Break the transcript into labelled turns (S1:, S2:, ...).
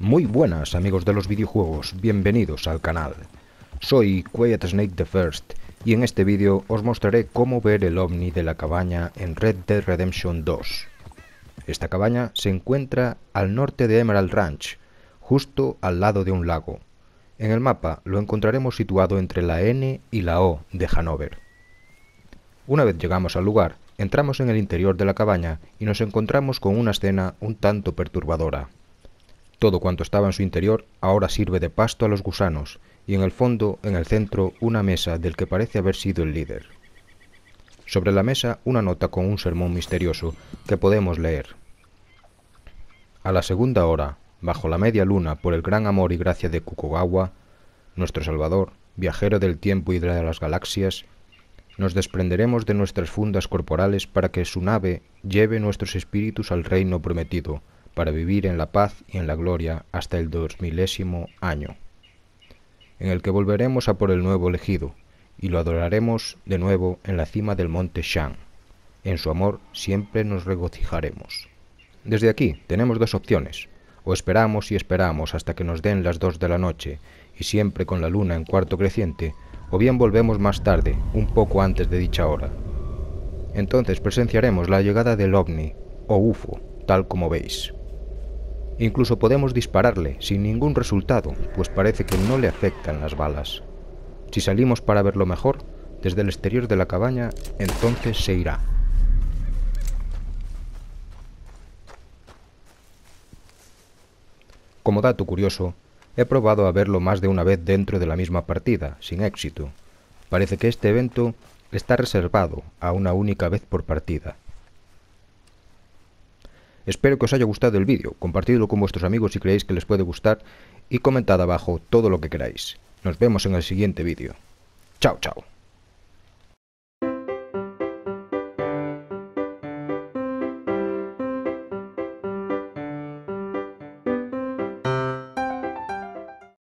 S1: Muy buenas amigos de los videojuegos, bienvenidos al canal. Soy Quiet Snake the First y en este vídeo os mostraré cómo ver el ovni de la cabaña en Red Dead Redemption 2. Esta cabaña se encuentra al norte de Emerald Ranch, justo al lado de un lago. En el mapa lo encontraremos situado entre la N y la O de Hanover. Una vez llegamos al lugar, entramos en el interior de la cabaña y nos encontramos con una escena un tanto perturbadora. Todo cuanto estaba en su interior ahora sirve de pasto a los gusanos, y en el fondo, en el centro, una mesa del que parece haber sido el líder. Sobre la mesa una nota con un sermón misterioso que podemos leer. A la segunda hora, bajo la media luna por el gran amor y gracia de Kukogawa, nuestro Salvador, viajero del tiempo y de las galaxias, nos desprenderemos de nuestras fundas corporales para que su nave lleve nuestros espíritus al reino prometido, para vivir en la paz y en la gloria hasta el dos milésimo año, en el que volveremos a por el nuevo elegido, y lo adoraremos de nuevo en la cima del monte Shang... En su amor siempre nos regocijaremos. Desde aquí tenemos dos opciones, o esperamos y esperamos hasta que nos den las dos de la noche, y siempre con la luna en cuarto creciente, o bien volvemos más tarde, un poco antes de dicha hora. Entonces presenciaremos la llegada del ovni, o UFO, tal como veis. Incluso podemos dispararle sin ningún resultado, pues parece que no le afectan las balas. Si salimos para verlo mejor, desde el exterior de la cabaña, entonces se irá. Como dato curioso, he probado a verlo más de una vez dentro de la misma partida, sin éxito. Parece que este evento está reservado a una única vez por partida. Espero que os haya gustado el vídeo, compartidlo con vuestros amigos si creéis que les puede gustar y comentad abajo todo lo que queráis. Nos vemos en el siguiente vídeo. Chao, chao.